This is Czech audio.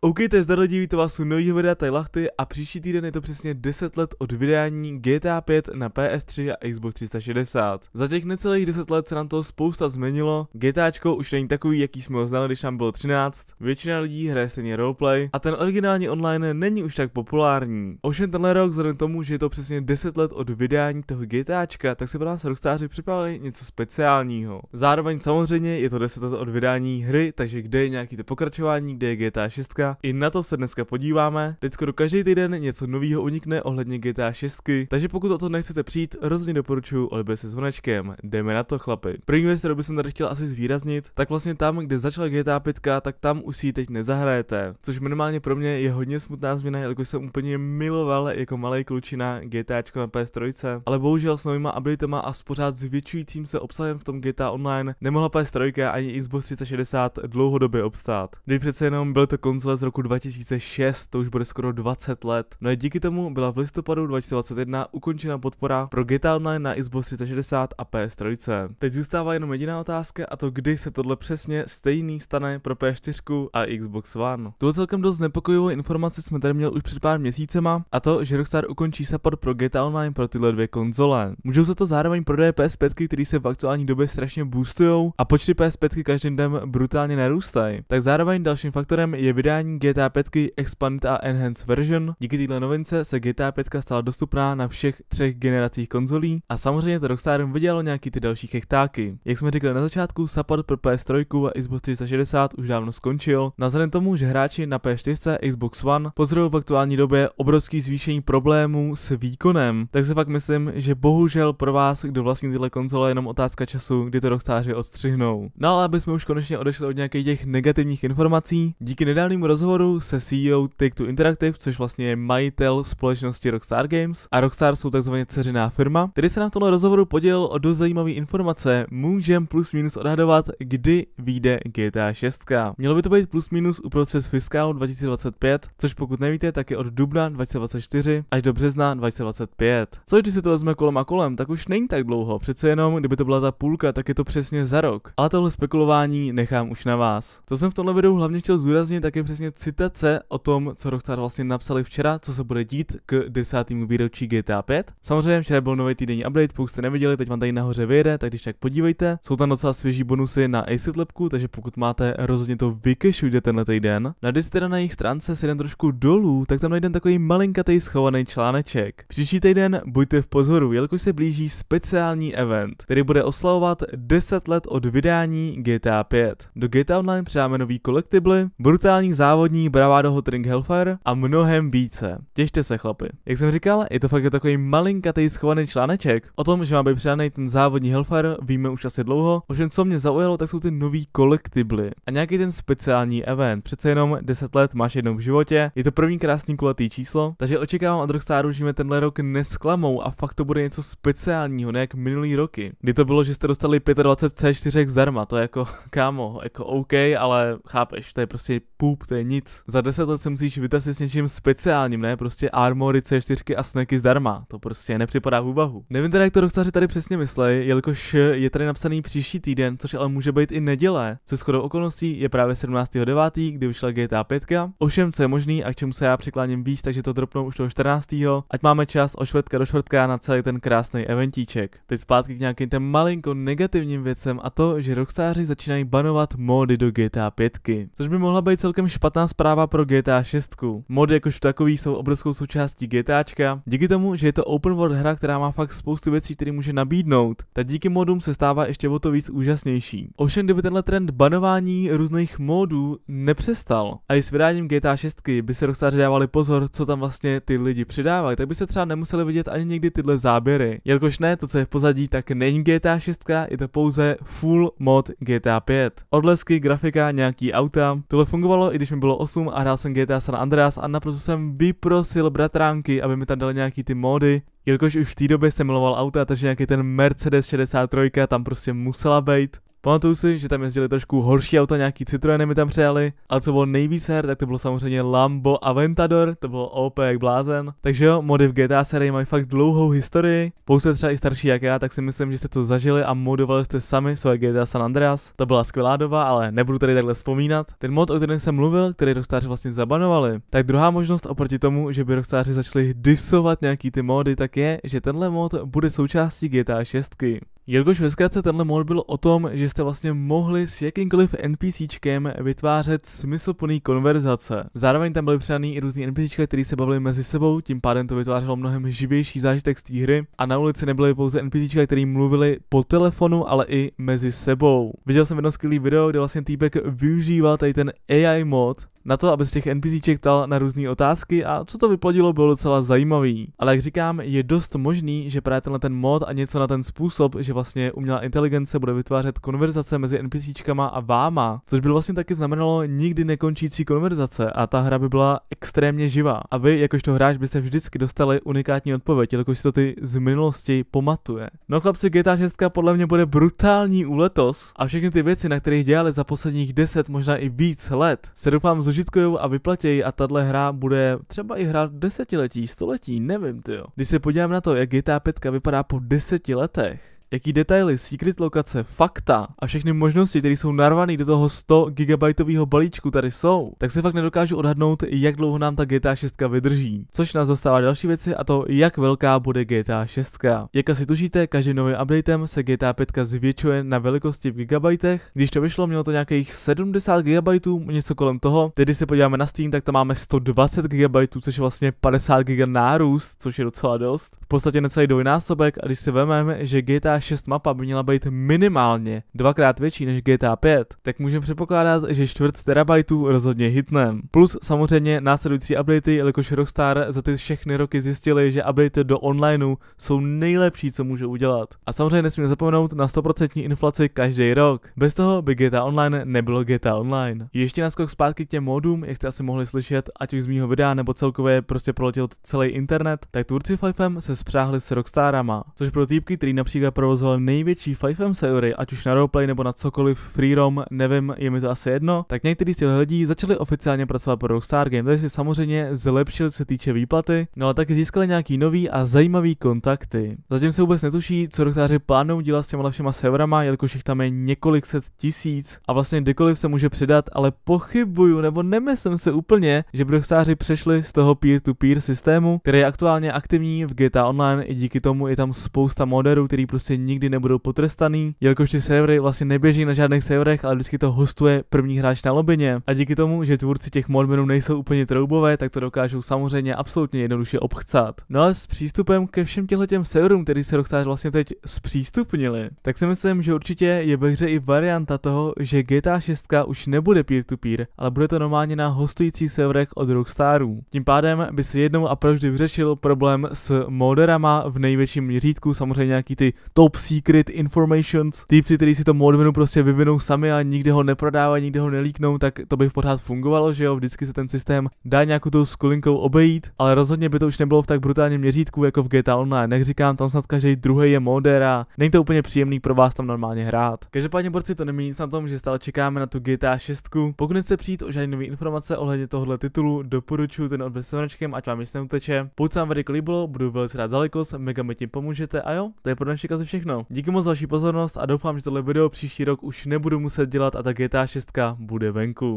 OK, to je zdar lidi, to vás u nového videa Lachty a příští týden je to přesně 10 let od vydání GTA 5 na PS3 a Xbox 360. Za těch necelých 10 let se nám toho spousta změnilo, GTAčko už není takový, jaký jsme ho znali, když nám bylo 13, většina lidí hraje stejně roleplay a ten originální online není už tak populární. Ovšem tenhle rok, vzhledem tomu, že je to přesně 10 let od vydání toho GTAčka, tak se pro nás rockstáři připravili něco speciálního. Zároveň samozřejmě je to 10 let od vydání hry, takže kde je nějaký to pokračování, kde je GTA 6, i na to se dneska podíváme. Teď skoro každý týden něco nového unikne ohledně GTA 6, takže pokud o to nechcete přijít, rozhodně doporučuji Olby se zvonečkem. Jdeme na to, chlapi. První věc, kterou bych tady chtěl asi zvýraznit, tak vlastně tam, kde začala GTA 5, tak tam už si ji teď nezahrajete. Což minimálně pro mě je hodně smutná změna, jelikož jsem úplně miloval jako malý klučina GTAčko na PS3, ale bohužel s novýma abilitama a s pořád zvětšujícím se obsahem v tom GTA Online nemohla PS3 ani Xbox 360 dlouhodobě obstát. Kdy přece jenom byl to konzole z roku 2006, to už bude skoro 20 let. No a díky tomu byla v listopadu 2021 ukončena podpora pro GTA Online na Xbox 360 a PS3. Teď zůstává jenom jediná otázka a to kdy se tohle přesně stejný stane pro PS4 a Xbox One. Tuhle celkem dost nepokojivou informaci jsme tady měli už před pár měsícema a to, že Rockstar ukončí support pro GTA Online pro tyhle dvě konzole. Můžou za to zároveň prodeje PS5, který se v aktuální době strašně boostujou a počty PS5 každým dnem brutálně narůstají. Tak zároveň dalším faktorem je vydání vydání GTA 5 Expanded a Enhanced Version. Díky této novince se GTA 5 stala dostupná na všech třech generacích konzolí a samozřejmě to Rockstar vydělalo nějaký ty další chechtáky. Jak jsme řekli na začátku, support pro PS3 a Xbox 360 už dávno skončil. Nazadem no tomu, že hráči na PS4 Xbox One pozorují v aktuální době obrovský zvýšení problémů s výkonem, tak si fakt myslím, že bohužel pro vás, kdo vlastní tyhle konzole, je jenom otázka času, kdy to Rockstáři odstřihnou. No ale aby jsme už konečně odešli od nějakých těch negativních informací, díky nedávnému rozhovoru se CEO Take-Two Interactive, což vlastně je majitel společnosti Rockstar Games a Rockstar jsou takzvaně dceřiná firma, Tedy se na tomhle rozhovoru podělil o dost zajímavé informace. Můžem plus minus odhadovat, kdy vyjde GTA 6. Mělo by to být plus minus uprostřed fiskálu 2025, což pokud nevíte, tak je od dubna 2024 až do března 2025. Což když si to vezme kolem a kolem, tak už není tak dlouho, přece jenom kdyby to byla ta půlka, tak je to přesně za rok. Ale tohle spekulování nechám už na vás. To jsem v tomhle videu hlavně chtěl zúraznit, tak je přesně vlastně citace o tom, co Rockstar vlastně napsali včera, co se bude dít k desátému výročí GTA 5. Samozřejmě včera byl nový týdenní update, pokud jste neviděli, teď vám tady nahoře vyjede, tak když tak podívejte. Jsou tam docela svěží bonusy na Acid Labku, takže pokud máte, rozhodně to vykešujte tenhle týden. Na když teda na jejich stránce si jdem trošku dolů, tak tam najdeme takový malinkatý schovaný článeček. Příští týden buďte v pozoru, jelikož se blíží speciální event, který bude oslavovat 10 let od vydání GTA 5. Do GTA Online přidáme nový kolektivly, brutální závod závodní Bravado Hotring Hellfire a mnohem více. Těšte se chlapi. Jak jsem říkal, je to fakt takový malinkatý schovaný článeček. O tom, že má být přidaný ten závodní Hellfire, víme už asi dlouho. Ovšem, co mě zaujalo, tak jsou ty nový kolektibly a nějaký ten speciální event. Přece jenom 10 let máš jednou v životě, je to první krásný kulatý číslo, takže očekávám od Rockstaru, že mě tenhle rok nesklamou a fakt to bude něco speciálního, ne jak minulý roky. Kdy to bylo, že jste dostali 25 C4 zdarma, to je jako kámo, jako OK, ale chápeš, to je prostě půp, to je nic. Za deset let se musíš vytasit s něčím speciálním, ne? Prostě armory, C4 a snacky zdarma. To prostě nepřipadá v úvahu. Nevím teda, jak to dostaři tady přesně myslej, jelikož je tady napsaný příští týden, což ale může být i neděle. Co skoro okolností je právě 17.9., kdy vyšla GTA 5. Ovšem, co je možný a k čemu se já přikláním víc, takže to dropnou už toho 14. Ať máme čas o čtvrtka do čtvrtka na celý ten krásný eventíček. Teď zpátky k nějakým ten malinko negativním věcem a to, že rockstáři začínají banovat módy do GTA 5. Což by mohla být celkem špatná špatná zpráva pro GTA 6. Mody jakož takový jsou obrovskou součástí GTAčka. Díky tomu, že je to open world hra, která má fakt spoustu věcí, které může nabídnout, tak díky modům se stává ještě o to víc úžasnější. Ovšem, kdyby tenhle trend banování různých modů nepřestal, a i s vydáním GTA 6 by se rockstáři dávali pozor, co tam vlastně ty lidi přidávají, tak by se třeba nemuseli vidět ani někdy tyhle záběry. Jelikož ne, to, co je v pozadí, tak není GTA 6, je to pouze full mod GTA 5. Odlesky, grafika, nějaký auta, tohle fungovalo, i když mi mi bylo 8 a hrál jsem GTA San Andreas a naprosto jsem vyprosil bratránky, aby mi tam dali nějaký ty mody. Jelikož už v té době jsem miloval auta, takže nějaký ten Mercedes 63 tam prostě musela být. Pamatuju si, že tam jezdili trošku horší auta, nějaký Citroeny mi tam přijali. A co bylo nejvíc her, tak to bylo samozřejmě Lambo Aventador, to bylo OP jak blázen. Takže jo, mody v GTA série mají fakt dlouhou historii. Pouze třeba i starší jak já, tak si myslím, že jste to zažili a modovali jste sami svoje GTA San Andreas. To byla skvělá doba, ale nebudu tady takhle vzpomínat. Ten mod, o kterém jsem mluvil, který rockstáři vlastně zabanovali, tak druhá možnost oproti tomu, že by rockstáři začali disovat nějaký ty mody, tak je, že tenhle mod bude součástí GTA 6. Jelikož ve zkratce tenhle mod byl o tom, že jste vlastně mohli s jakýmkoliv NPCčkem vytvářet smysluplný konverzace. Zároveň tam byly přidaný i různý NPCčka, které se bavili mezi sebou, tím pádem to vytvářelo mnohem živější zážitek z té hry a na ulici nebyly pouze NPCčka, které mluvili po telefonu, ale i mezi sebou. Viděl jsem jedno skvělý video, kde vlastně týpek využíval tady ten AI mod na to, aby z těch NPCček ptal na různé otázky a co to vyplodilo bylo docela zajímavý. Ale jak říkám, je dost možný, že právě tenhle ten mod a něco na ten způsob, že vlastně umělá inteligence bude vytvářet konverzace mezi NPCčkama a váma, což by vlastně taky znamenalo nikdy nekončící konverzace a ta hra by byla extrémně živá. A vy, jakožto hráč, byste vždycky dostali unikátní odpověď, jelikož si to ty z minulosti pamatuje. No chlapci, GTA 6 podle mě bude brutální úletos a všechny ty věci, na kterých dělali za posledních 10, možná i víc let, se doufám zložit zužitkujou a vyplatějí a tahle hra bude třeba i hrát desetiletí, století, nevím, ty jo. Když se podívám na to, jak GTA 5 vypadá po deseti letech, jaký detaily, secret lokace, fakta a všechny možnosti, které jsou narvané do toho 100 gigabajtového balíčku tady jsou, tak se fakt nedokážu odhadnout, jak dlouho nám ta GTA 6 vydrží. Což nás dostává další věci a to, jak velká bude GTA 6. Jak asi tušíte, každým novým updatem se GTA 5 zvětšuje na velikosti v gigabajtech. Když to vyšlo, mělo to nějakých 70 GB, něco kolem toho. Tedy se podíváme na Steam, tak tam máme 120 GB, což je vlastně 50 GB nárůst, což je docela dost. V podstatě necelý dvojnásobek a když si vememe, že GTA 6 mapa by měla být minimálně dvakrát větší než GTA 5, tak můžeme předpokládat, že čtvrt terabajtů rozhodně hitnem. Plus samozřejmě následující updaty, jelikož Rockstar za ty všechny roky zjistili, že updaty do onlineu jsou nejlepší, co může udělat. A samozřejmě nesmíme zapomenout na 100% inflaci každý rok. Bez toho by GTA Online nebylo GTA Online. Ještě naskok zpátky k těm modům, jak jste asi mohli slyšet, ať už z mýho videa nebo celkově prostě proletěl celý internet, tak tvůrci Fifem se spřáhli s Rockstarama. Což pro týpky, který například pro provozoval největší 5M servery, ať už na roleplay nebo na cokoliv, freerom, nevím, je mi to asi jedno, tak některý z těch lidí začali oficiálně pracovat pro Rockstar Game, takže si samozřejmě zlepšil se týče výplaty, no a taky získali nějaký nový a zajímavý kontakty. Zatím se vůbec netuší, co Rockstáři plánují dělat s těma všema serverama, jelikož jich tam je několik set tisíc a vlastně kdykoliv se může přidat, ale pochybuju nebo nemyslím se úplně, že by Rockstáři přešli z toho peer-to-peer systému, který je aktuálně aktivní v GTA Online i díky tomu je tam spousta moderů, který prostě nikdy nebudou potrestaný, jelikož ty servery vlastně neběží na žádných serverech, ale vždycky to hostuje první hráč na lobině. A díky tomu, že tvůrci těch modmenů nejsou úplně troubové, tak to dokážou samozřejmě absolutně jednoduše obchcát. No ale s přístupem ke všem těchto těm serverům, který se Rockstar vlastně teď zpřístupnili, tak si myslím, že určitě je ve hře i varianta toho, že GTA 6 už nebude peer-to-peer, -peer, ale bude to normálně na hostujících serverech od Rockstarů. Tím pádem by se jednou a provždy vyřešil problém s moderama v největším měřítku, samozřejmě nějaký ty to top secret informations, týpci, kteří si to modmenu prostě vyvinou sami a nikdy ho neprodávají, nikdy ho nelíknou, tak to by pořád fungovalo, že jo, vždycky se ten systém dá nějakou tou skulinkou obejít, ale rozhodně by to už nebylo v tak brutálním měřítku jako v GTA Online. Jak říkám, tam snad každý druhý je moder a není to úplně příjemný pro vás tam normálně hrát. Každopádně borci to nemění nic na tom, že stále čekáme na tu GTA 6. Pokud nechce přijít o žádné nové informace ohledně tohle titulu, doporučuji ten odběr severčkem, ať vám nic neuteče. Pokud se vám video líbilo, budu velice rád za likos, mega mi tím pomůžete a jo, to je pro dnešek asi všechno všechno. Díky moc za vaši pozornost a doufám, že tohle video příští rok už nebudu muset dělat a ta GTA 6 bude venku.